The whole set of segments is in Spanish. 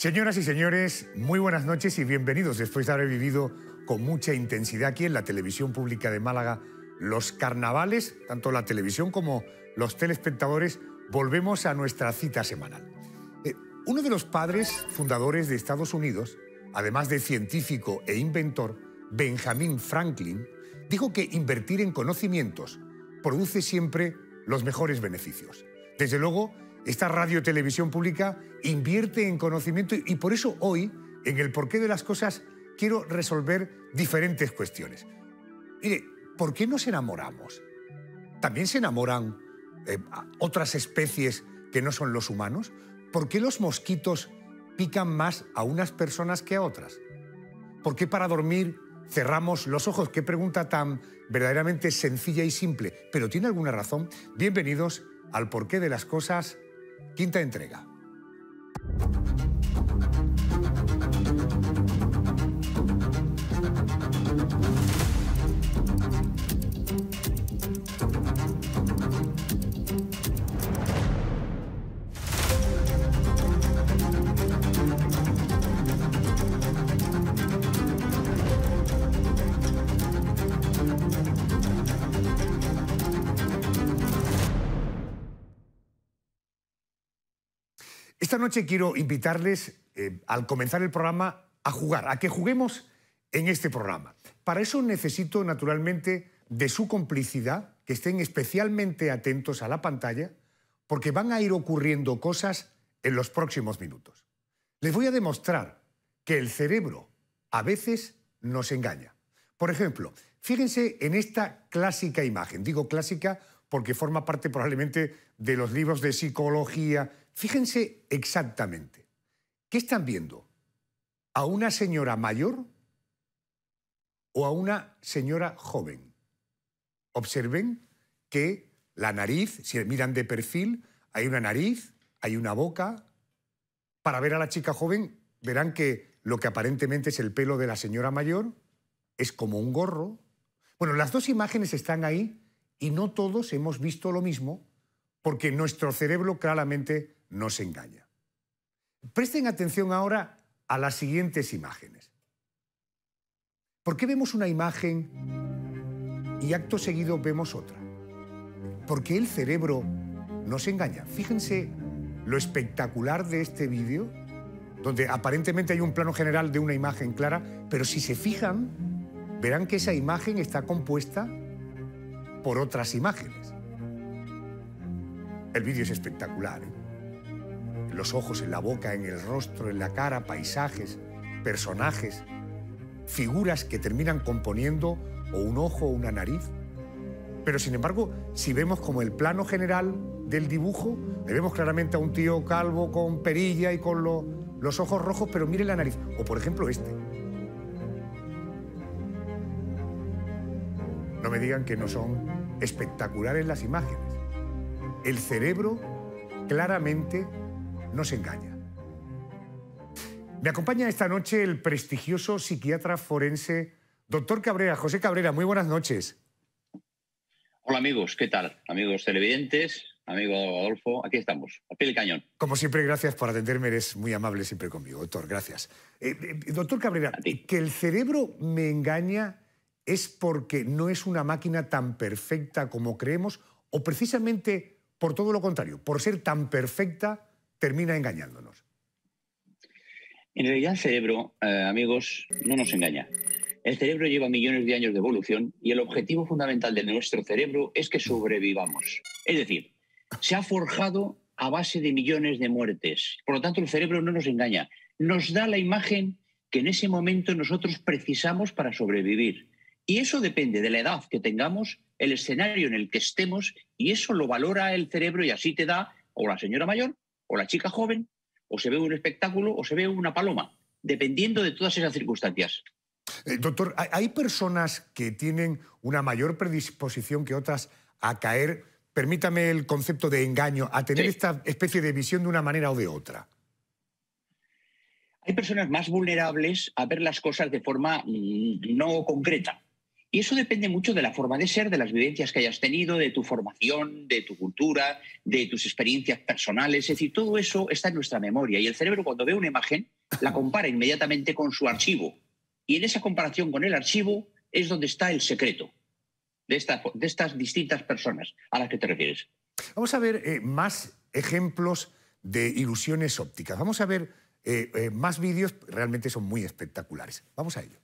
Señoras y señores, muy buenas noches y bienvenidos después de haber vivido con mucha intensidad aquí en la televisión pública de Málaga los carnavales, tanto la televisión como los telespectadores, volvemos a nuestra cita semanal. Eh, uno de los padres fundadores de Estados Unidos, además de científico e inventor, Benjamin Franklin, dijo que invertir en conocimientos produce siempre los mejores beneficios. Desde luego, esta radio televisión pública invierte en conocimiento y por eso hoy, en el porqué de las cosas, quiero resolver diferentes cuestiones. Mire, ¿por qué nos enamoramos? ¿También se enamoran eh, otras especies que no son los humanos? ¿Por qué los mosquitos pican más a unas personas que a otras? ¿Por qué para dormir cerramos los ojos? Qué pregunta tan verdaderamente sencilla y simple, pero tiene alguna razón. Bienvenidos al porqué de las cosas Quinta entrega. noche quiero invitarles, eh, al comenzar el programa, a jugar, a que juguemos en este programa. Para eso necesito, naturalmente, de su complicidad, que estén especialmente atentos a la pantalla, porque van a ir ocurriendo cosas en los próximos minutos. Les voy a demostrar que el cerebro a veces nos engaña. Por ejemplo, fíjense en esta clásica imagen. Digo clásica porque forma parte probablemente de los libros de psicología Fíjense exactamente. ¿Qué están viendo? ¿A una señora mayor o a una señora joven? Observen que la nariz, si miran de perfil, hay una nariz, hay una boca. Para ver a la chica joven, verán que lo que aparentemente es el pelo de la señora mayor es como un gorro. Bueno, las dos imágenes están ahí y no todos hemos visto lo mismo porque nuestro cerebro claramente no se engaña. Presten atención ahora a las siguientes imágenes. ¿Por qué vemos una imagen y acto seguido vemos otra? Porque el cerebro no se engaña. Fíjense lo espectacular de este vídeo, donde aparentemente hay un plano general de una imagen clara, pero si se fijan, verán que esa imagen está compuesta por otras imágenes. El vídeo es espectacular. ¿eh? los ojos, en la boca, en el rostro, en la cara, paisajes, personajes, figuras que terminan componiendo o un ojo o una nariz. Pero sin embargo, si vemos como el plano general del dibujo, le vemos claramente a un tío calvo con perilla y con los ojos rojos, pero mire la nariz. O por ejemplo este. No me digan que no son espectaculares las imágenes. El cerebro claramente no se engaña. Me acompaña esta noche el prestigioso psiquiatra forense, doctor Cabrera. José Cabrera, muy buenas noches. Hola amigos, ¿qué tal? Amigos televidentes, amigo Adolfo, aquí estamos, a pie cañón. Como siempre, gracias por atenderme, eres muy amable siempre conmigo, doctor, gracias. Eh, eh, doctor Cabrera, que el cerebro me engaña es porque no es una máquina tan perfecta como creemos o precisamente por todo lo contrario, por ser tan perfecta termina engañándonos? En realidad el cerebro, eh, amigos, no nos engaña. El cerebro lleva millones de años de evolución y el objetivo fundamental de nuestro cerebro es que sobrevivamos. Es decir, se ha forjado a base de millones de muertes. Por lo tanto, el cerebro no nos engaña. Nos da la imagen que en ese momento nosotros precisamos para sobrevivir. Y eso depende de la edad que tengamos, el escenario en el que estemos, y eso lo valora el cerebro y así te da, o la señora mayor, o la chica joven, o se ve un espectáculo, o se ve una paloma, dependiendo de todas esas circunstancias. Eh, doctor, ¿hay personas que tienen una mayor predisposición que otras a caer, permítame el concepto de engaño, a tener esta especie de visión de una manera o de otra? Hay personas más vulnerables a ver las cosas de forma mm, no concreta. Y eso depende mucho de la forma de ser, de las vivencias que hayas tenido, de tu formación, de tu cultura, de tus experiencias personales. Es decir, todo eso está en nuestra memoria. Y el cerebro cuando ve una imagen la compara inmediatamente con su archivo. Y en esa comparación con el archivo es donde está el secreto de, estas distintas personas a las que te refieres. Vamos a ver eh, más ejemplos de ilusiones ópticas. Vamos a ver eh, eh, más vídeos, realmente son muy espectaculares. Vamos a ello.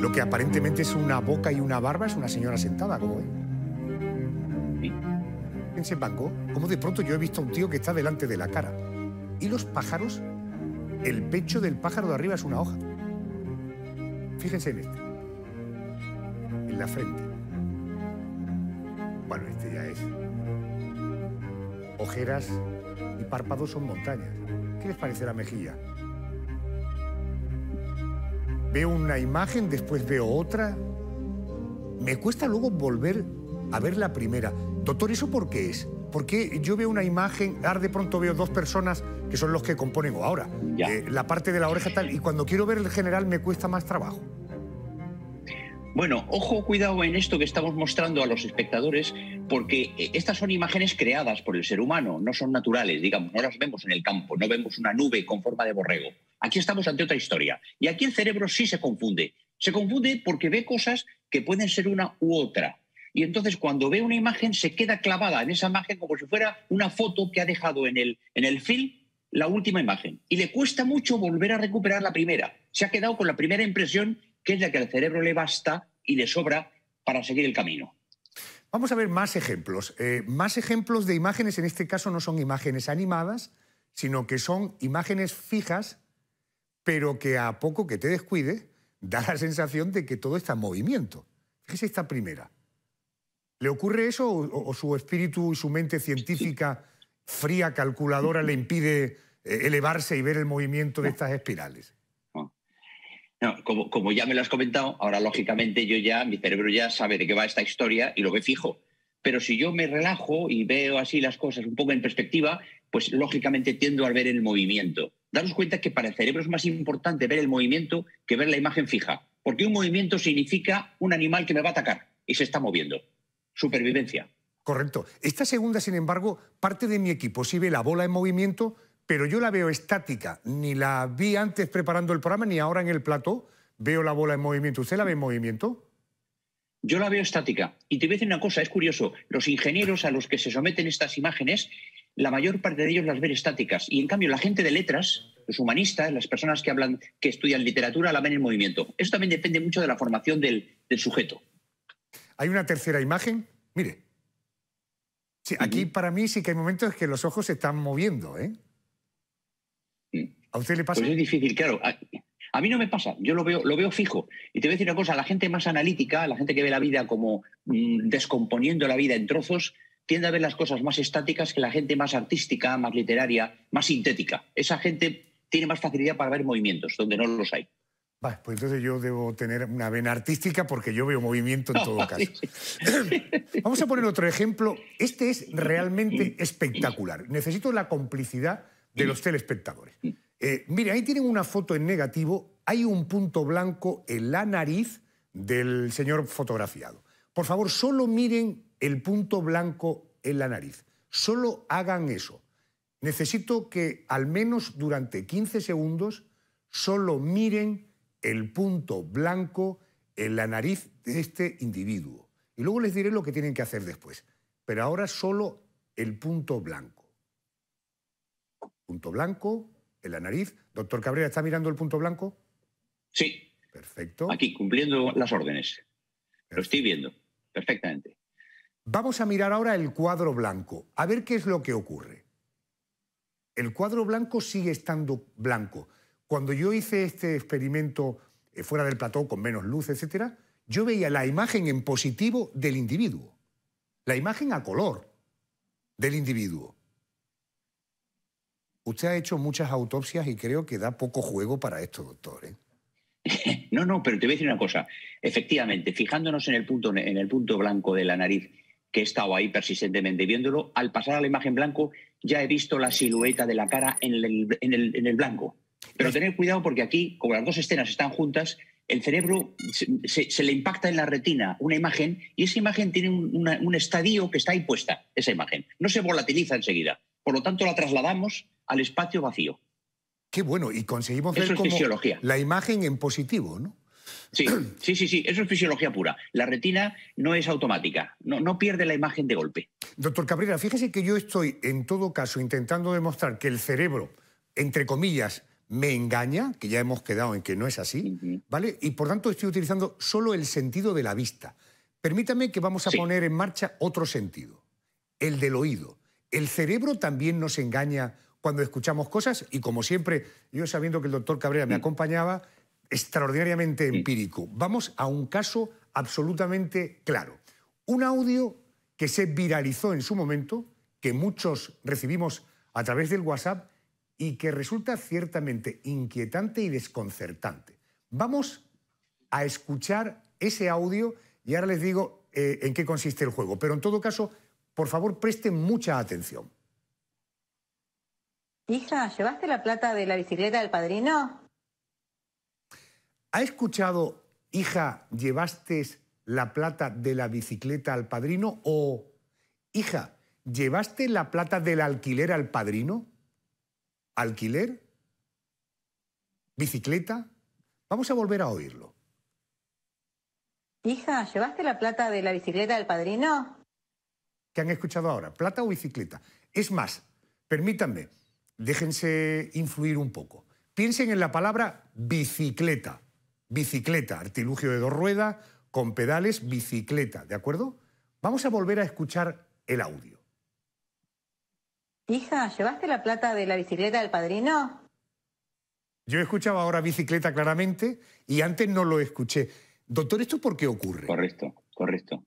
Lo que aparentemente es una boca y una barba es una señora sentada, como ve. ¿Sí? En como de pronto yo he visto a un tío que está delante de la cara. Y los pájaros, el pecho del pájaro de arriba es una hoja. Fíjense en este. En la frente. Bueno, este ya es. Ojeras y párpados son montañas. ¿Qué les parece la mejilla? Veo una imagen, después veo otra. Me cuesta luego volver a ver la primera. Doctor, ¿eso por qué es? Porque yo veo una imagen, ahora de pronto veo dos personas que son los que componen ahora eh, la parte de la oreja tal, y cuando quiero ver el general me cuesta más trabajo. Bueno, ojo, cuidado en esto que estamos mostrando a los espectadores, porque eh, estas son imágenes creadas por el ser humano, no son naturales, digamos, no las vemos en el campo, no vemos una nube con forma de borrego. Aquí estamos ante otra historia. Y aquí el cerebro sí se confunde. Se confunde porque ve cosas que pueden ser una u otra. Y entonces cuando ve una imagen se queda clavada en esa imagen como si fuera una foto que ha dejado en el, en el film la última imagen. Y le cuesta mucho volver a recuperar la primera. Se ha quedado con la primera impresión que es la que al cerebro le basta y le sobra para seguir el camino. Vamos a ver más ejemplos. Eh, más ejemplos de imágenes, en este caso no son imágenes animadas, sino que son imágenes fijas pero que a poco que te descuides, da la sensación de que todo está en movimiento. Es esta primera. ¿Le ocurre eso o, su espíritu y su mente científica fría, calculadora, le impide eh, elevarse y ver el movimiento de estas espirales? como, como, ya me lo has comentado, ahora lógicamente yo ya, mi cerebro ya sabe de qué va esta historia y lo ve fijo. Pero si yo me relajo y veo así las cosas un poco en perspectiva, pues lógicamente tiendo a ver el movimiento daros cuenta que para el cerebro es más importante ver el movimiento que ver la imagen fija, porque un movimiento significa un animal que me va a atacar y se está moviendo. Supervivencia. Correcto. Esta segunda, sin embargo, parte de mi equipo sí ve la bola en movimiento, pero yo la veo estática. Ni la vi antes preparando el programa, ni ahora en el plato veo la bola en movimiento. ¿Usted la ve en movimiento? Yo la veo estática. Y te voy a decir una cosa, es curioso. Los ingenieros a los que se someten estas imágenes la mayor parte de ellos las ven estáticas. Y en cambio, la gente de letras, los humanistas, las personas que hablan, que estudian literatura, la ven en movimiento. Eso también depende mucho de la formación del, sujeto. Hay una tercera imagen. Mire. Sí, aquí para mí sí que hay momentos que los ojos se están moviendo, ¿eh? Mm. ¿A usted le pasa? Pues es difícil, claro. A, mí no me pasa, yo lo veo, lo veo fijo. Y te voy a decir una cosa, la gente más analítica, la gente que ve la vida como mm, descomponiendo la vida en trozos, tiende a ver las cosas más estáticas que la gente más artística, más literaria, más sintética. Esa gente tiene más facilidad para ver movimientos donde no los hay. Vale, pues entonces yo debo tener una vena artística porque yo veo movimiento en todo caso. Vamos a poner otro ejemplo. Este es realmente espectacular. Necesito la complicidad de los telespectadores. Eh, miren, ahí tienen una foto en negativo. Hay un punto blanco en la nariz del señor fotografiado. Por favor, solo miren el punto blanco en la nariz. Solo hagan eso. Necesito que al menos durante 15 segundos solo miren el punto blanco en la nariz de este individuo. Y luego les diré lo que tienen que hacer después. Pero ahora solo el punto blanco. Punto blanco en la nariz. Doctor Cabrera, ¿está mirando el punto blanco? Sí. Perfecto. Aquí, cumpliendo las órdenes. Lo estoy viendo perfectamente. Vamos a mirar ahora el cuadro blanco, a ver qué es lo que ocurre. El cuadro blanco sigue estando blanco. Cuando yo hice este experimento eh, fuera del plató con menos luz, etc., yo veía la imagen en positivo del individuo, la imagen a color del individuo. Usted ha hecho muchas autopsias y creo que da poco juego para esto, doctor. ¿eh? No, no, pero te voy a decir una cosa. Efectivamente, fijándonos en el punto, en el punto blanco de la nariz que he estado ahí persistentemente viéndolo, al pasar a la imagen blanco ya he visto la silueta de la cara en el, en el, blanco. Pero tener cuidado porque aquí, como las dos escenas están juntas, el cerebro se, le impacta en la retina una imagen y esa imagen tiene un, estadio que está ahí puesta, esa imagen. No se volatiliza enseguida. Por lo tanto, la trasladamos al espacio vacío. Qué bueno, y conseguimos ver la imagen en positivo, ¿no? Sí, sí, sí, eso es fisiología pura. La retina no es automática, no, no pierde la imagen de golpe. Doctor Cabrera, fíjese que yo estoy, en todo caso, intentando demostrar que el cerebro, entre comillas, me engaña, que ya hemos quedado en que no es así, ¿vale? Y por tanto estoy utilizando solo el sentido de la vista. Permítame que vamos a poner en marcha otro sentido, el del oído. El cerebro también nos engaña cuando escuchamos cosas y como siempre, yo sabiendo que el doctor Cabrera me mm. acompañaba, extraordinariamente empírico. Vamos a un caso absolutamente claro. Un audio que se viralizó en su momento, que muchos recibimos a través del WhatsApp y que resulta ciertamente inquietante y desconcertante. Vamos a escuchar ese audio y ahora les digo eh, en qué consiste el juego. Pero en todo caso, por favor, presten mucha atención. Hija, ¿llevaste la plata de la bicicleta del padrino? ¿Ha escuchado, hija, llevaste la plata de la bicicleta al padrino? ¿O, hija, llevaste la plata del alquiler al padrino? ¿Alquiler? ¿Bicicleta? Vamos a volver a oírlo. Hija, ¿llevaste la plata de la bicicleta al padrino? ¿Qué han escuchado ahora? ¿Plata o bicicleta? Es más, permítanme, déjense influir un poco. Piensen en la palabra bicicleta bicicleta, artilugio de dos ruedas, con pedales, bicicleta, ¿de acuerdo? Vamos a volver a escuchar el audio. Hija, ¿llevaste la plata de la bicicleta del padrino? Yo escuchaba ahora bicicleta claramente y antes no lo escuché. Doctor, ¿esto por qué ocurre? Correcto, correcto.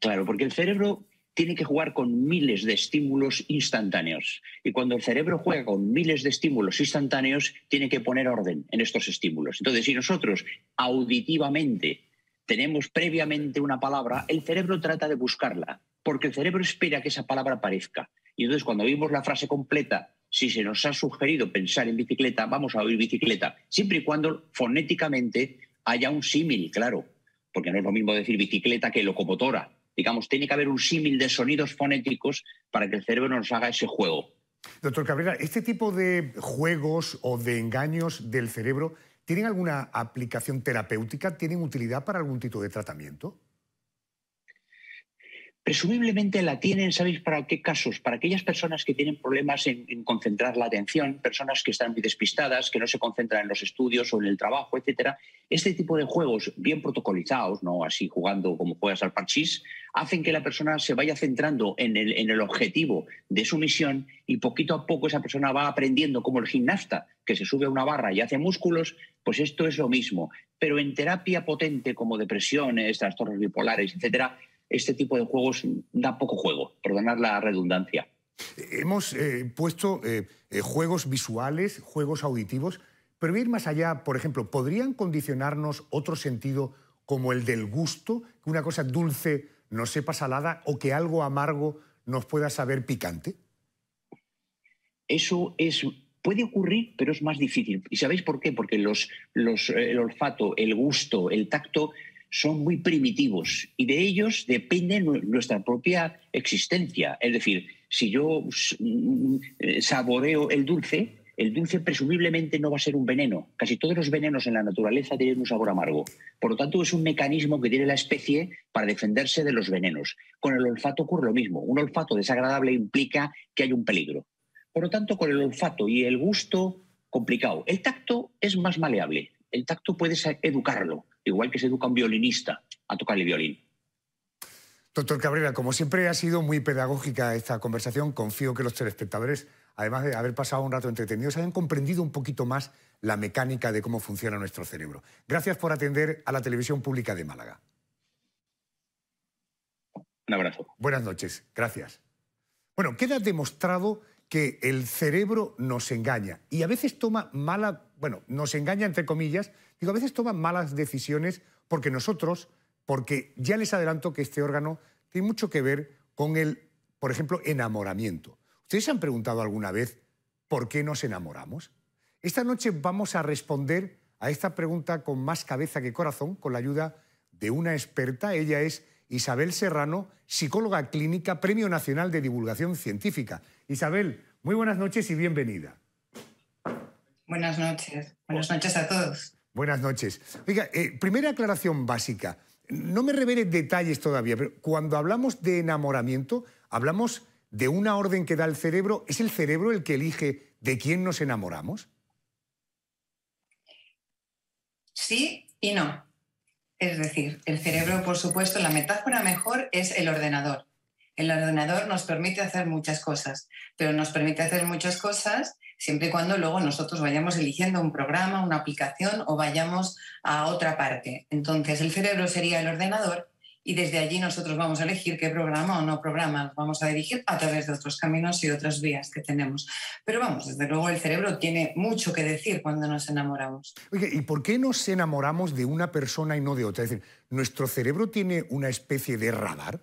Claro, porque el cerebro tiene que jugar con miles de estímulos instantáneos. Y cuando el cerebro juega con miles de estímulos instantáneos, tiene que poner orden en estos estímulos. Entonces, si nosotros auditivamente tenemos previamente una palabra, el cerebro trata de buscarla, porque el cerebro espera que esa palabra aparezca. Y entonces, cuando oímos la frase completa, si se nos ha sugerido pensar en bicicleta, vamos a oír bicicleta, siempre y cuando fonéticamente haya un símil, claro, porque no es lo mismo decir bicicleta que locomotora Digamos, tiene que haber un símil de sonidos fonéticos para que el cerebro nos haga ese juego. Doctor Cabrera, ¿este tipo de juegos o de engaños del cerebro tienen alguna aplicación terapéutica? ¿Tienen utilidad para algún tipo de tratamiento? presumiblemente la tienen, ¿sabéis para qué casos? Para aquellas personas que tienen problemas en, concentrar la atención, personas que están muy despistadas, que no se concentran en los estudios o en el trabajo, etcétera. Este tipo de juegos, bien protocolizados, no así jugando como juegas al parchís, hacen que la persona se vaya centrando en el, en el objetivo de su misión y poquito a poco esa persona va aprendiendo, como el gimnasta que se sube a una barra y hace músculos, pues esto es lo mismo. Pero en terapia potente como depresiones, trastornos bipolares, etcétera, este tipo de juegos da poco juego, perdonad la redundancia. Hemos eh, puesto eh, eh, juegos visuales, juegos auditivos, pero ir más allá, por ejemplo, ¿podrían condicionarnos otro sentido como el del gusto? Que una cosa dulce nos sepa salada o que algo amargo nos pueda saber picante. Eso es Puede ocurrir, pero es más difícil. ¿Y sabéis por qué? Porque los, el olfato, el gusto, el tacto son muy primitivos y de ellos depende nuestra propia existencia. Es decir, si yo mm, saboreo el dulce, el dulce presumiblemente no va a ser un veneno. Casi todos los venenos en la naturaleza tienen un sabor amargo. Por lo tanto, es un mecanismo que tiene la especie para defenderse de los venenos. Con el olfato ocurre lo mismo. Un olfato desagradable implica que hay un peligro. Por lo tanto, con el olfato y el gusto, complicado. El tacto es más maleable. El tacto puedes educarlo, igual que se educa un violinista a tocar el violín. Doctor Cabrera, como siempre ha sido muy pedagógica esta conversación, confío que los telespectadores, además de haber pasado un rato entretenidos, hayan comprendido un poquito más la mecánica de cómo funciona nuestro cerebro. Gracias por atender a la Televisión Pública de Málaga. Un abrazo. Buenas noches, gracias. Bueno, queda demostrado que el cerebro nos engaña y a veces toma mala, bueno, nos engaña entre comillas, digo, a veces toma malas decisiones porque nosotros, porque ya les adelanto que este órgano tiene mucho que ver con el, por ejemplo, enamoramiento. ¿Ustedes se han preguntado alguna vez por qué nos enamoramos? Esta noche vamos a responder a esta pregunta con más cabeza que corazón, con la ayuda de una experta. Ella es Isabel Serrano, psicóloga clínica, Premio Nacional de Divulgación Científica. Isabel, muy buenas noches y bienvenida. Buenas noches. Buenas noches a todos. Buenas noches. Oiga, eh, primera aclaración básica. No me revele detalles todavía, pero cuando hablamos de enamoramiento, hablamos de una orden que da el cerebro. ¿Es el cerebro el que elige de quién nos enamoramos? Sí y no. Es decir, el cerebro, por supuesto, la metáfora mejor es el ordenador. El ordenador nos permite hacer muchas cosas, pero nos permite hacer muchas cosas siempre y cuando luego nosotros vayamos eligiendo un programa, una aplicación o vayamos a otra parte. Entonces, el cerebro sería el ordenador y desde allí nosotros vamos a elegir qué programa o no programa vamos a dirigir a través de otros caminos y otras vías que tenemos. Pero vamos, desde luego el cerebro tiene mucho que decir cuando nos enamoramos. Oye, ¿y por qué nos enamoramos de una persona y no de otra? Es decir, ¿nuestro cerebro tiene una especie de radar?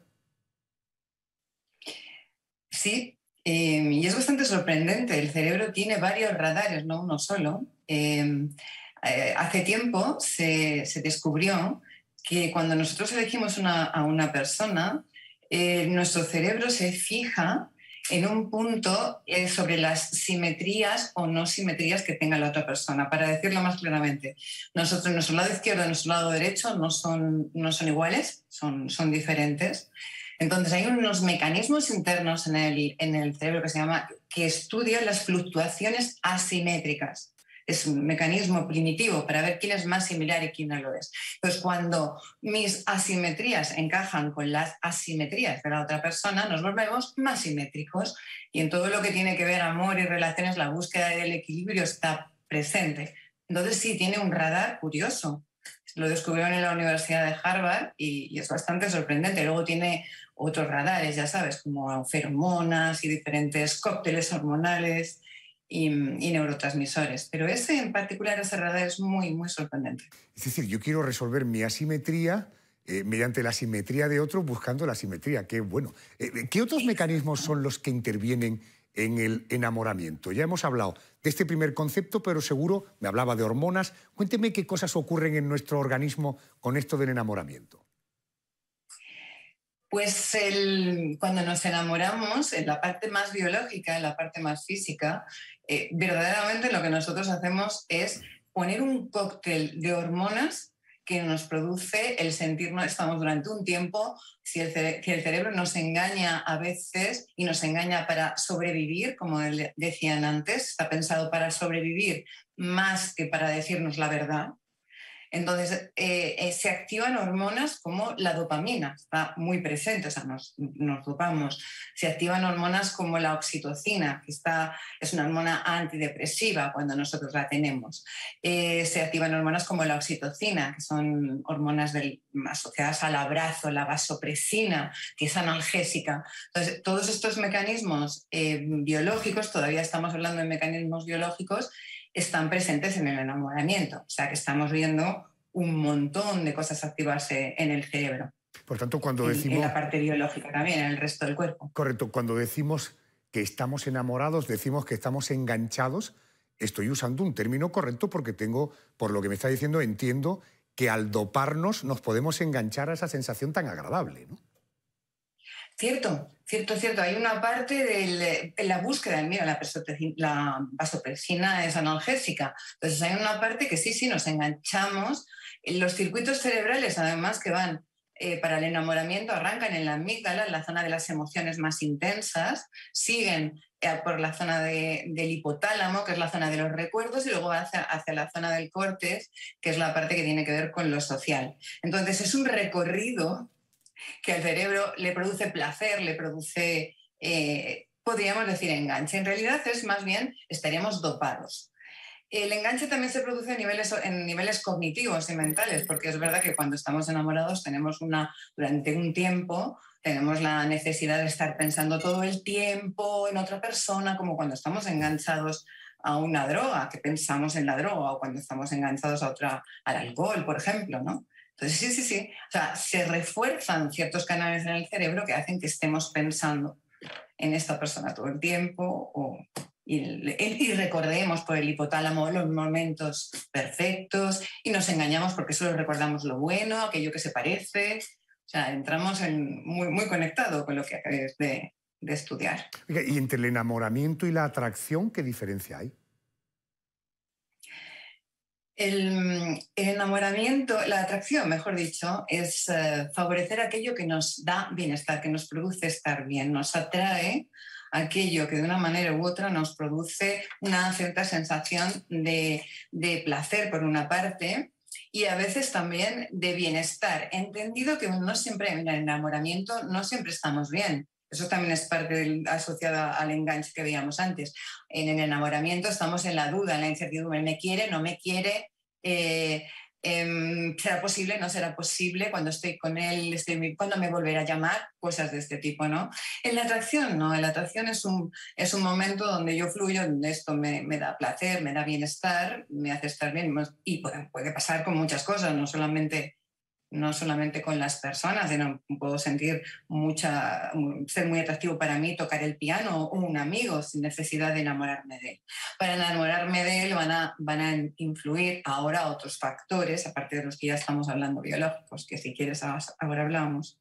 Sí, em, y es bastante sorprendente. El cerebro tiene varios radares, no uno solo. Em, eh, hace tiempo se, descubrió que cuando nosotros elegimos a una persona, eh, nuestro cerebro se fija en un punto eh, sobre las simetrías o no simetrías que tenga la otra persona. Para decirlo más claramente, nosotros, nuestro lado izquierdo y nuestro lado derecho no son, no son iguales, son, son diferentes. Entonces hay unos mecanismos internos en el, en el cerebro que se llama que estudian las fluctuaciones asimétricas es un mecanismo primitivo para ver quién es más similar y quién no lo es. Entonces, cuando mis asimetrías encajan con las asimetrías de la otra persona, nos volvemos más simétricos. Y en todo lo que tiene que ver amor y relaciones, la búsqueda del equilibrio está presente. Entonces, sí, tiene un radar curioso. Lo descubrieron en la Universidad de Harvard y, y es bastante sorprendente. Luego tiene otros radares, ya sabes, como feromonas y diferentes cócteles hormonales y, neurotransmisores. Pero ese en particular, ese radar es muy, muy sorprendente. Es decir, yo quiero resolver mi asimetría. Eh, mediante la asimetría de otro, buscando la asimetría. Qué bueno. Eh, eh, ¿Qué otros mecanismos son los que intervienen en el enamoramiento. Ya hemos hablado de este primer concepto, pero seguro me hablaba de hormonas. Cuénteme qué cosas ocurren en nuestro organismo con esto del enamoramiento. Pues cuando nos enamoramos, en la parte más biológica, en la parte más física, eh, verdaderamente lo que nosotros hacemos es poner un cóctel de hormonas que nos produce el sentirnos, estamos durante un tiempo, si el, el cerebro nos engaña a veces y nos engaña para sobrevivir, como decían antes, está pensado para sobrevivir más que para decirnos la verdad, entonces, eh, eh, se activan hormonas como la dopamina, está muy presente, o sea, nos, dopamos. Se activan hormonas como la oxitocina, que está, es una hormona antidepresiva cuando nosotros la tenemos. Eh, se activan hormonas como la oxitocina, que son hormonas asociadas al abrazo, la vasopresina, que es analgésica. Entonces, todos estos mecanismos biológicos, todavía estamos hablando de mecanismos biológicos, están presentes en el enamoramiento. O sea que estamos viendo un montón de cosas activarse en el cerebro. Por tanto, cuando decimos... En la parte biológica también, en el resto del cuerpo. Correcto, cuando decimos que estamos enamorados, decimos que estamos enganchados, estoy usando un término correcto porque tengo, por lo que me está diciendo, entiendo que al doparnos nos podemos enganchar a esa sensación tan agradable. ¿no? Cierto, cierto, cierto. Hay una parte de la búsqueda, mira, la, la vasopresina es analgésica. Entonces hay una parte que sí, sí, nos enganchamos. Los circuitos cerebrales, además, que van eh, para el enamoramiento, arrancan en la amígdala, en la zona de las emociones más intensas, siguen eh, por la zona del hipotálamo, que es la zona de los recuerdos, y luego hacia, hacia la zona del córtex, que es la parte que tiene que ver con lo social. Entonces, es un recorrido que al cerebro le produce placer, le produce, eh, podríamos decir, enganche. En realidad es más bien, estaríamos dopados. El enganche también se produce en niveles, cognitivos y mentales, porque es verdad que cuando estamos enamorados tenemos una, durante un tiempo, tenemos la necesidad de estar pensando todo el tiempo en otra persona, como cuando estamos enganchados a una droga, que pensamos en la droga, o cuando estamos enganchados al alcohol, por ejemplo, ¿no? Entonces, sí, sí, sí. O sea, se refuerzan ciertos canales en el cerebro que hacen que estemos pensando en esta persona todo el tiempo o, y, recordemos por el hipotálamo los momentos perfectos y nos engañamos porque solo recordamos lo bueno, aquello que se parece. O sea, entramos en muy, muy conectado con lo que acabas de, estudiar. y entre el enamoramiento y la atracción, ¿qué diferencia hay? El, enamoramiento, la atracción, mejor dicho, es eh, favorecer aquello que nos da bienestar, que nos produce estar bien, nos atrae aquello que de una manera u otra nos produce una cierta sensación de, de placer por una parte y a veces también de bienestar, entendido que no siempre en el enamoramiento no siempre estamos bien. Eso también es parte asociada al enganche que veíamos antes. En el enamoramiento estamos en la duda, en la incertidumbre. ¿Me quiere? ¿No me quiere? Eh, em, ¿Será posible? ¿No será posible? Cuando estoy con él, estoy, cuando me volverá a llamar, cosas de este tipo, ¿no? En la atracción, no. En la atracción es un, es un momento donde yo fluyo, donde esto me, da placer, me da bienestar, me hace estar bien y puede pasar con muchas cosas, no solamente no solamente con las personas, no puedo sentir mucha, ser muy atractivo para mí tocar el piano o un amigo sin necesidad de enamorarme de él. Para enamorarme de él van a, van a influir ahora otros factores, aparte de los que ya estamos hablando biológicos, que si quieres ahora hablamos.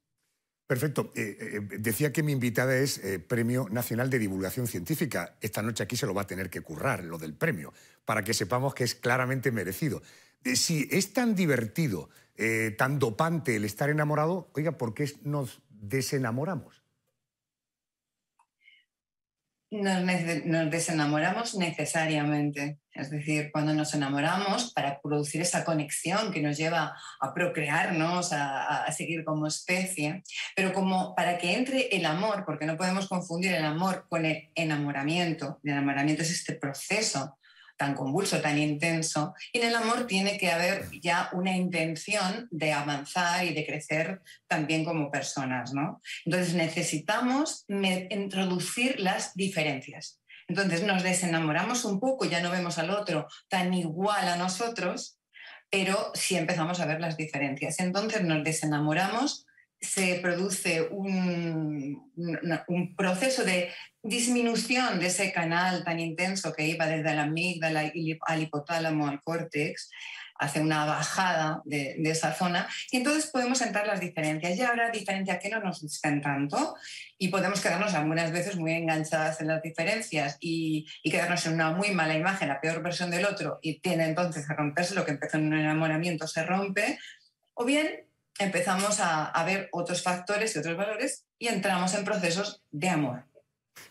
Perfecto. Eh, eh, eh, decía que mi invitada es Premio Nacional de Divulgación Científica. Esta noche aquí se lo va a tener que currar, lo del premio, para que sepamos que es claramente merecido. Eh, si es tan divertido, eh, tan dopante el estar enamorado, oiga, ¿por qué nos desenamoramos? Nos, desenamoramos necesariamente. Es decir, cuando nos enamoramos, para producir esa conexión que nos lleva a procrearnos, a, seguir como especie, pero como para que entre el amor, porque no podemos confundir el amor con el enamoramiento. El enamoramiento es este proceso tan convulso, tan intenso. Y en el amor tiene que haber ya una intención de avanzar y de crecer también como personas, ¿no? Entonces necesitamos introducir las diferencias. Entonces nos desenamoramos un poco, ya no vemos al otro tan igual a nosotros, pero si empezamos a ver las diferencias. Entonces nos desenamoramos, se produce un proceso de disminución de ese canal tan intenso que iba desde la amígdala al hipotálamo al córtex, hace una bajada de, esa zona y entonces podemos entrar las diferencias. Ya habrá diferencias que no nos gustan tanto y podemos quedarnos algunas veces muy enganchadas en las diferencias y, quedarnos en una muy mala imagen, la peor versión del otro y tiene entonces que romperse lo que empezó en un enamoramiento, se rompe. O bien empezamos a ver otros factores y otros valores y entramos en procesos de amor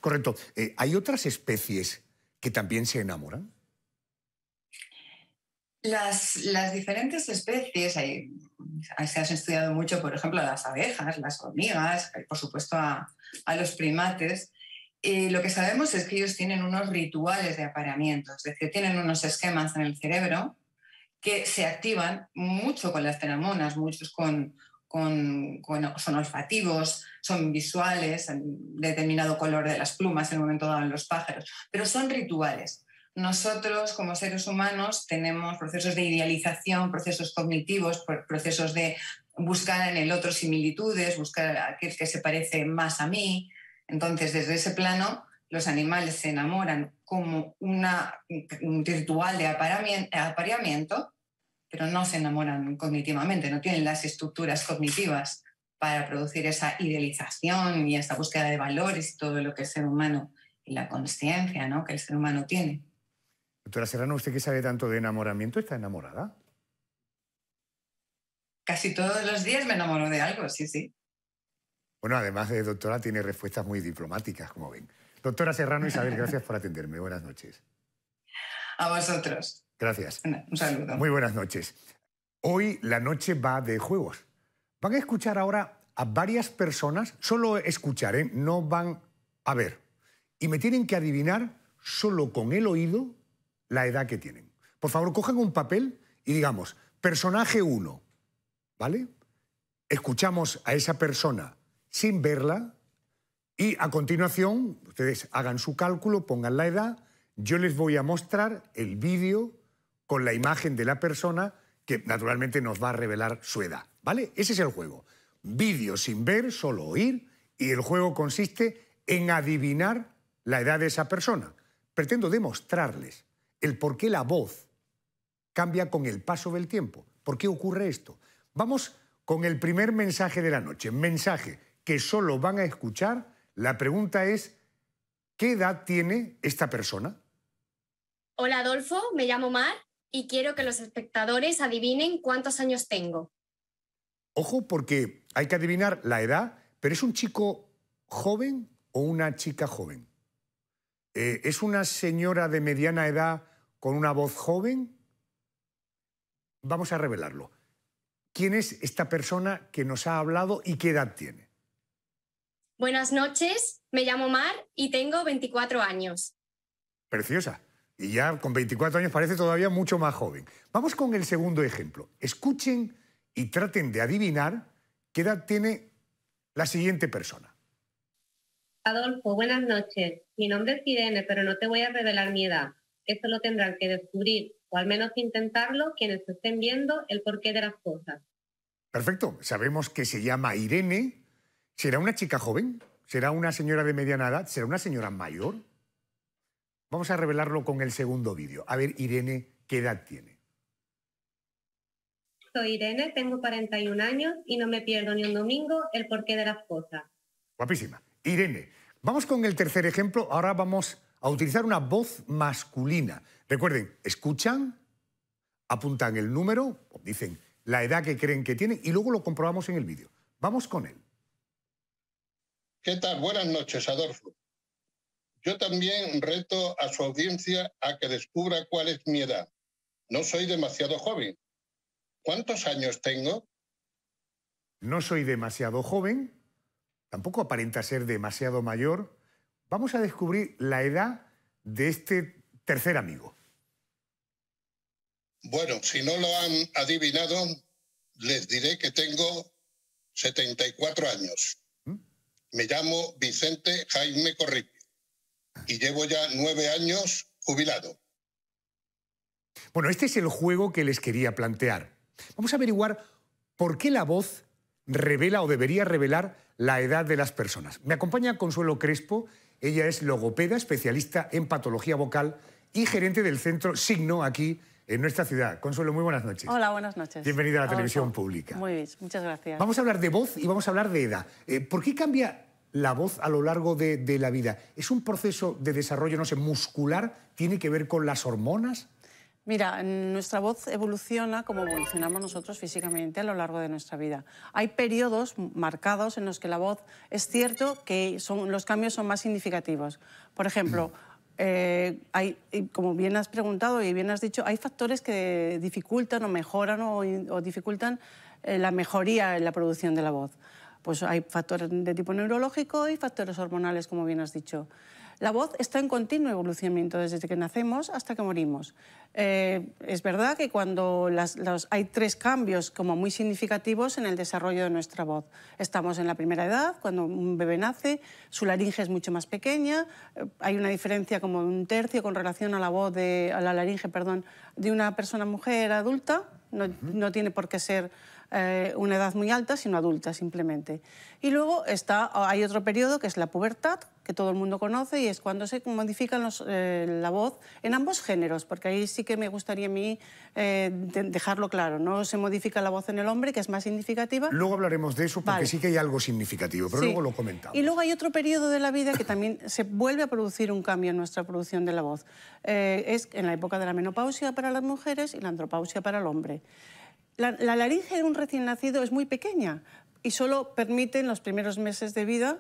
Correcto. Eh, ¿Hay otras especies que también se enamoran? Las, diferentes especies, se han estudiado mucho, por ejemplo, las abejas, las hormigas, por supuesto a, los primates. Y eh, lo que sabemos es que ellos tienen unos rituales de apareamiento, es decir, tienen unos esquemas en el cerebro que se activan mucho con las feromonas, muchos con, son olfativos, son visuales, determinado color de las plumas en el momento dado en los pájaros, pero son rituales. Nosotros como seres humanos tenemos procesos de idealización, procesos cognitivos, procesos de buscar en el otro similitudes, buscar a aquel que se parece más a mí. Entonces, desde ese plano, los animales se enamoran como una, un ritual de apareamiento pero no se enamoran cognitivamente, no tienen las estructuras cognitivas para producir esa idealización y esa búsqueda de valores y todo lo que el ser humano y la conciencia que el ser humano tiene. Doctora Serrano, ¿usted que sabe tanto de enamoramiento está enamorada? Casi todos los días me enamoro de algo, sí, sí. Bueno, además de doctora, tiene respuestas muy diplomáticas, como ven. Doctora Serrano Isabel, gracias por atenderme. Buenas noches. A vosotros. Gracias. un saludo. Muy buenas noches. Hoy la noche va de juegos. Van a escuchar ahora a varias personas, solo escuchar, ¿eh? no van a ver. Y me tienen que adivinar solo con el oído la edad que tienen. Por favor, cojan un papel y digamos, personaje 1, ¿vale? Escuchamos a esa persona sin verla y a continuación ustedes hagan su cálculo, pongan la edad, yo les voy a mostrar el vídeo con la imagen de la persona que naturalmente nos va a revelar su edad. ¿Vale? Ese es el juego. Vídeo sin ver, solo oír, y el juego consiste en adivinar la edad de esa persona. Pretendo demostrarles el por qué la voz cambia con el paso del tiempo. ¿Por qué ocurre esto? Vamos con el primer mensaje de la noche. Mensaje que solo van a escuchar. La pregunta es, ¿qué edad tiene esta persona? Hola Adolfo, me llamo Mar y quiero que los espectadores adivinen cuántos años tengo. Ojo, porque hay que adivinar la edad, pero ¿es un chico joven o una chica joven? Eh, ¿Es una señora de mediana edad con una voz joven? Vamos a revelarlo. ¿Quién es esta persona que nos ha hablado y qué edad tiene? Buenas noches, me llamo Mar y tengo 24 años. Preciosa. Y ya con 24 años parece todavía mucho más joven. Vamos con el segundo ejemplo. Escuchen y traten de adivinar qué edad tiene la siguiente persona. Adolfo, buenas noches. Mi nombre es Irene, pero no te voy a revelar mi edad. Eso lo tendrán que descubrir, o al menos intentarlo, quienes estén viendo el porqué de las cosas. Perfecto. Sabemos que se llama Irene. ¿Será una chica joven? ¿Será una señora de mediana edad? ¿Será una señora mayor? Vamos a revelarlo con el segundo vídeo. A ver, Irene, ¿qué edad tiene? Soy Irene, tengo 41 años y no me pierdo ni un domingo el porqué de las cosas. Guapísima. Irene, vamos con el tercer ejemplo. Ahora vamos a utilizar una voz masculina. Recuerden, escuchan, apuntan el número, dicen la edad que creen que tienen y luego lo comprobamos en el vídeo. Vamos con él. ¿Qué tal? Buenas noches, Adolfo. Yo también reto a su audiencia a que descubra cuál es mi edad. No soy demasiado joven. ¿Cuántos años tengo? No soy demasiado joven, tampoco aparenta ser demasiado mayor. Vamos a descubrir la edad de este tercer amigo. Bueno, si no lo han adivinado, les diré que tengo 74 años. ¿Mm? Me llamo Vicente Jaime Corrip y llevo ya nueve años jubilado. Bueno, este es el juego que les quería plantear. Vamos a averiguar por qué la voz revela o debería revelar la edad de las personas. Me acompaña Consuelo Crespo, ella es logopeda, especialista en patología vocal y gerente del centro Signo aquí en nuestra ciudad. Consuelo, muy buenas noches. Hola, buenas noches. Bienvenida a la televisión pública. Muy bien, muchas gracias. Vamos a hablar de voz y vamos a hablar de edad. Eh, ¿Por qué cambia la voz a lo largo de, la vida. ¿Es un proceso de desarrollo, no sé, muscular? ¿Tiene que ver con las hormonas? Mira, nuestra voz evoluciona como evolucionamos nosotros físicamente a lo largo de nuestra vida. Hay periodos marcados en los que la voz es cierto que son, los cambios son más significativos. Por ejemplo, mm. eh, como bien has preguntado y bien has dicho, hay factores que dificultan o mejoran o, dificultan eh, la mejoría en la producción de la voz. Pues hay factores de tipo neurológico y factores hormonales, como bien has dicho. La voz está en continuo evolucionamiento desde que nacemos hasta que morimos. Eh, es verdad que cuando hay tres cambios como muy significativos en el desarrollo de nuestra voz. Estamos en la primera edad, cuando un bebé nace, su laringe es mucho más pequeña, eh, hay una diferencia como de un tercio con relación a la voz de a la laringe, perdón, de una persona mujer adulta. No, no tiene por qué ser eh, una edad muy alta, sino adulta simplemente. Y luego está, hay otro periodo que es la pubertad, que todo el mundo conoce y es cuando se modifican eh, la voz en ambos géneros, porque ahí sí que me gustaría a mí eh, dejarlo claro, no se modifica la voz en el hombre, que es más significativa. Luego hablaremos de eso porque sí que hay algo significativo, pero luego lo comentamos. Y luego hay otro periodo de la vida que también se vuelve a producir un cambio en nuestra producción de la voz. es en la época de la menopausia para las mujeres y la andropausia para el hombre. La, laringe de un recién nacido es muy pequeña y solo permite en los primeros meses de vida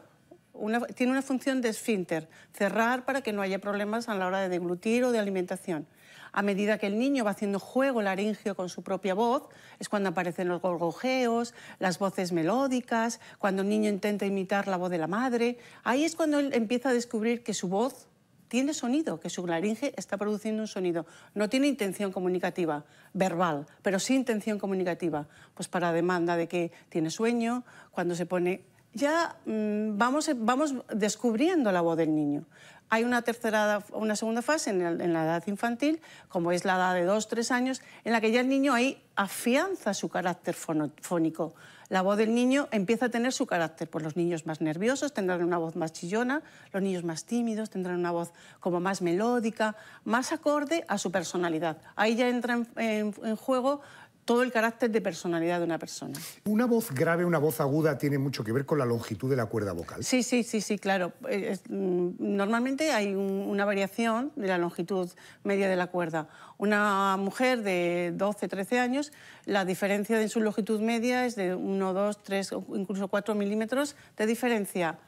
tiene una función de esfínter, cerrar para que no haya problemas a la hora de deglutir o de alimentación. A medida que el niño va haciendo juego laringe con su propia voz, es cuando aparecen los gorgojeos, las voces melódicas, cuando el niño intenta imitar la voz de la madre. Ahí es cuando él empieza a descubrir que su voz tiene sonido, que su laringe está produciendo un sonido. No tiene intención comunicativa verbal, pero sí intención comunicativa. Pues para demanda de que tiene sueño, cuando se pone... Ya mm, vamos, vamos descubriendo la voz del niño. Hay una, tercera, una segunda fase en, la edad infantil, como es la edad de dos, tres años, en la que ya el niño ahí afianza su carácter fónico la voz del niño empieza a tener su carácter. Pues los niños más nerviosos tendrán una voz más chillona, los niños más tímidos tendrán una voz como más melódica, más acorde a su personalidad. Ahí ya entra en, juego todo el carácter de personalidad de una persona. Una voz grave, una voz aguda tiene mucho que ver con la longitud de la cuerda vocal. Sí, sí, sí, sí, claro. Eh, mm, normalmente hay una variación de la longitud media de la cuerda. Una mujer de 12, 13 años, la diferencia en su longitud media es de 1, 2, 3 incluso 4 milímetros de diferencia.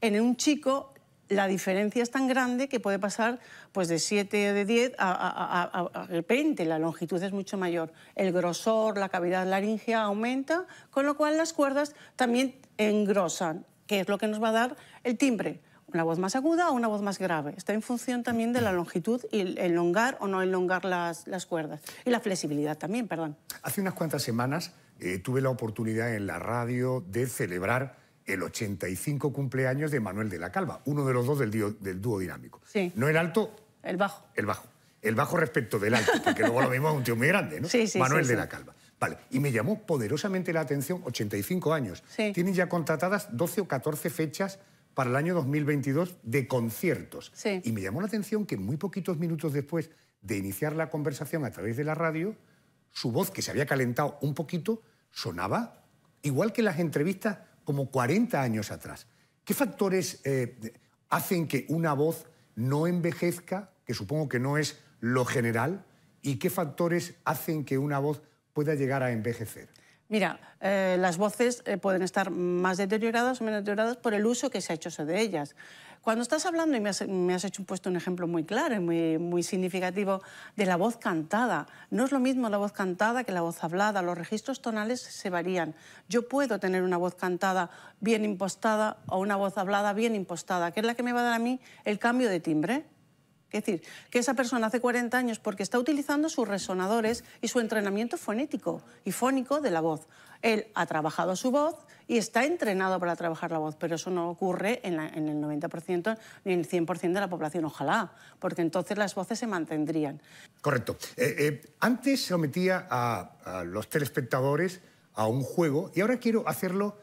En un chico la diferencia es tan grande que puede pasar pues, de 7 de 10 a, 20. La longitud es mucho mayor. El grosor, la cavidad laringea aumenta, con lo cual las cuerdas también engrosan, que es lo que nos va a dar el timbre. Una voz más aguda o una voz más grave. Está en función también de la longitud y el elongar o no elongar las, las cuerdas. Y la flexibilidad también, perdón. Hace unas cuantas semanas eh, tuve la oportunidad en la radio de celebrar el 85 cumpleaños de Manuel de la Calva, uno de los dos del, del dúo dinámico. Sí. No el alto. El bajo. El bajo. El bajo respecto del alto, porque luego lo mismo es un tío muy grande, ¿no? Sí, sí, Manuel de la Calva. Vale, y me llamó poderosamente la atención, 85 años. Tienen ya contratadas 12 o 14 fechas para el año 2022 de conciertos. Y me llamó la atención que muy poquitos minutos después de iniciar la conversación a través de la radio, su voz, que se había calentado un poquito, sonaba igual que las entrevistas como 40 años atrás. ¿Qué factores eh, hacen que una voz no envejezca, que supongo que no es lo general, y qué factores hacen que una voz pueda llegar a envejecer? Mira, eh, las voces eh, pueden estar más deterioradas o menos deterioradas por el uso que se ha hecho de ellas. Cuando estás hablando, y me has, hecho, puesto un ejemplo muy claro y muy, muy significativo, de la voz cantada. No es lo mismo la voz cantada que la voz hablada. Los registros tonales se varían. Yo puedo tener una voz cantada bien impostada o una voz hablada bien impostada, que es la que me va a dar a mí el cambio de timbre. Es decir, que esa persona hace 40 años porque está utilizando sus resonadores y su entrenamiento fonético y fónico de la voz. Él ha trabajado su voz y está entrenado para trabajar la voz, pero eso no ocurre en, el 90% ni en el 100% de la población, ojalá, porque entonces las voces se mantendrían. Correcto. Eh, eh se antes sometía a, los telespectadores a un juego y ahora quiero hacerlo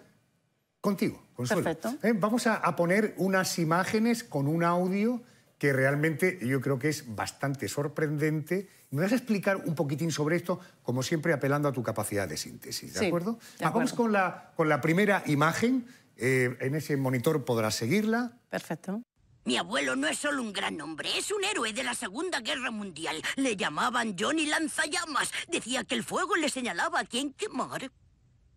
contigo, Consuelo. Perfecto. Eh, vamos a, poner unas imágenes con un audio que realmente yo creo que es bastante sorprendente. ¿Me vas a explicar un poquitín sobre esto, como siempre apelando a tu capacidad de síntesis, ¿de acuerdo? Vamos con la, con la primera imagen. Eh, en ese monitor podrás seguirla. Perfecto. Mi abuelo no es solo un gran hombre, es un héroe de la Segunda Guerra Mundial. Le llamaban Johnny Lanzallamas. Decía que el fuego le señalaba a quién quemar.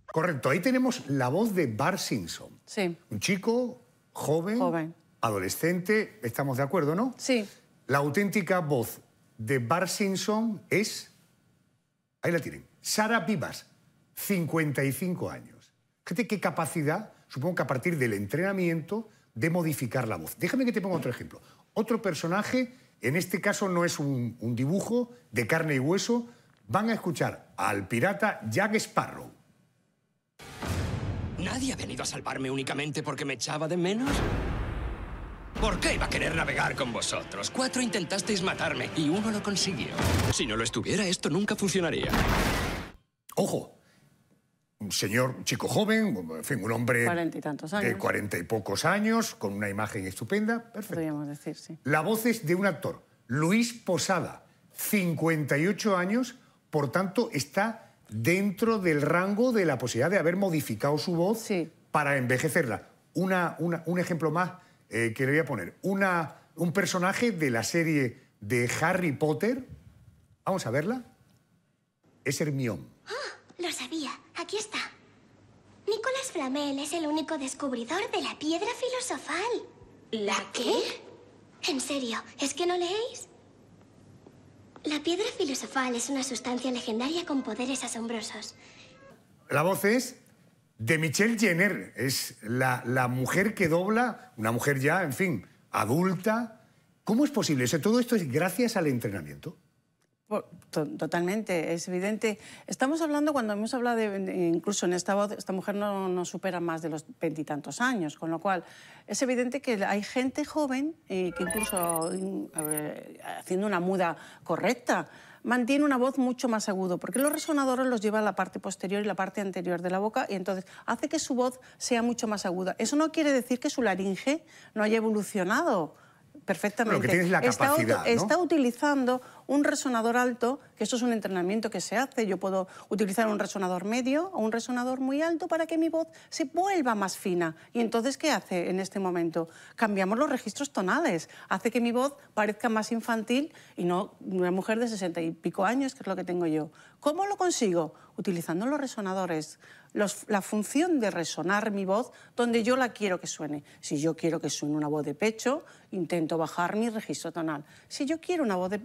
Correcto, ahí tenemos la voz de Bar Simpson. Sí. Un chico joven, joven adolescente, estamos de acuerdo, ¿no? Sí. La auténtica voz de Bar Simpson es, ahí la tienen, Sara Vivas, 55 años. Fíjate qué capacidad, supongo que a partir del entrenamiento, de modificar la voz. Déjame que te ponga otro ejemplo. Otro personaje, en este caso no es un, un dibujo de carne y hueso, van a escuchar al pirata Jack Sparrow. ¿Nadie ha venido a salvarme únicamente porque me echaba de menos? ¿Por qué iba a querer navegar con vosotros? Cuatro intentasteis matarme y uno lo consiguió. Si no lo estuviera, esto nunca funcionaría. ¡Ojo! Un señor, un chico joven, en fin, un hombre cuarenta y tantos de cuarenta y pocos años, con una imagen estupenda. Perfecto. Podríamos decir, sí. La voz es de un actor, Luis Posada, 58 años, por tanto, está dentro del rango de la posibilidad de haber modificado su voz para envejecerla. un ejemplo más eh, le voy a poner una, un personaje de la serie de Harry Potter. Vamos a verla. Es Hermión. Oh, ah, lo sabía. Aquí está. Nicolás Flamel es el único descubridor de la piedra filosofal. ¿La qué? En serio, ¿es que no leéis? La piedra filosofal es una sustancia legendaria con poderes asombrosos. La voz es de Michelle Jenner. Es la, mujer que dobla, una mujer ya, en fin, adulta. ¿Cómo es posible? todo esto es gracias al entrenamiento. Totalmente, es evidente. Estamos hablando, cuando hemos hablado de, incluso en esta voz, esta mujer no, no supera más de los veintitantos años, con lo cual es evidente que hay gente joven eh, que incluso eh, haciendo una muda correcta mantiene una voz mucho más aguda, porque los resonadores los lleva a la parte posterior y la parte anterior de la boca, y entonces hace que su voz sea mucho más aguda. Eso no quiere decir que su laringe no haya evolucionado perfectamente. está utilizando un resonador alto, que esto es un entrenamiento que se hace, yo puedo utilizar un resonador medio o un resonador muy alto para que mi voz se vuelva más fina. ¿Y entonces qué hace en este momento? Cambiamos los registros tonales, hace que mi voz parezca más infantil y no una mujer de sesenta y pico años, que es lo que tengo yo. ¿Cómo lo consigo? Utilizando los resonadores. la función de resonar mi voz donde yo la quiero que suene. Si yo quiero que suene una voz de pecho, intento bajar mi registro tonal. Si yo quiero una voz de,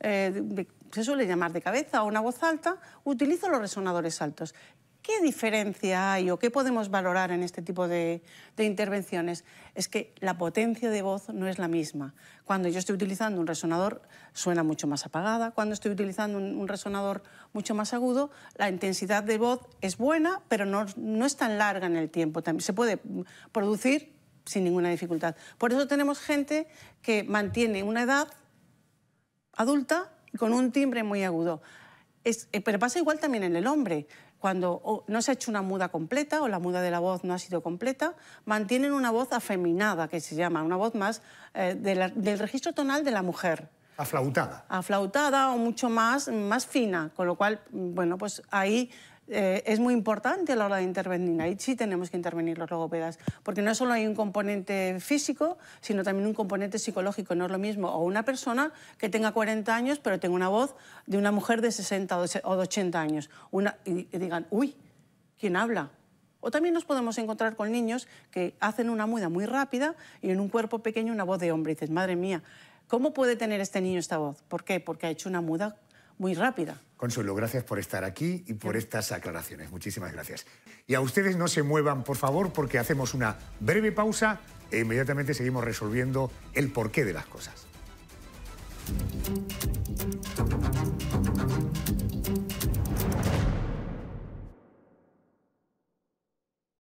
eh, se suele llamar de cabeza o una voz alta, utilizo los resonadores altos. ¿Qué diferencia hay o qué podemos valorar en este tipo de, intervenciones? Es que la potencia de voz no es la misma. Cuando yo estoy utilizando un resonador suena mucho más apagada, cuando estoy utilizando un, resonador mucho más agudo, la intensidad de voz es buena, pero no, no es tan larga en el tiempo. También se puede producir sin ninguna dificultad. Por eso tenemos gente que mantiene una edad adulta con un timbre muy agudo. Eh, pero pasa igual también en el hombre. Cuando no se ha hecho una muda completa o la muda de la voz no ha sido completa, mantienen una voz afeminada, que se llama, una voz más eh, del registro tonal de la mujer. Aflautada. Aflautada o mucho más, más fina, con lo cual, mm, bueno, pues ahí eh, es muy importante a la hora de intervenir. Ahí sí tenemos que intervenir los logopedas, porque no solo hay un componente físico, sino también un componente psicológico. No es lo mismo o una persona que tenga 40 años, pero tenga una voz de una mujer de 60 o de 80 años. y, digan, uy, ¿quién habla? O también nos podemos encontrar con niños que hacen una muda muy rápida y en un cuerpo pequeño una voz de hombre. Y dices, madre mía, ¿cómo puede tener este niño esta voz? ¿Por qué? Porque ha hecho una muda muy rápida. Consuelo, gracias por estar aquí y por estas aclaraciones. Muchísimas gracias. Y a ustedes no se muevan, por favor, porque hacemos una breve pausa e inmediatamente seguimos resolviendo el porqué de las cosas.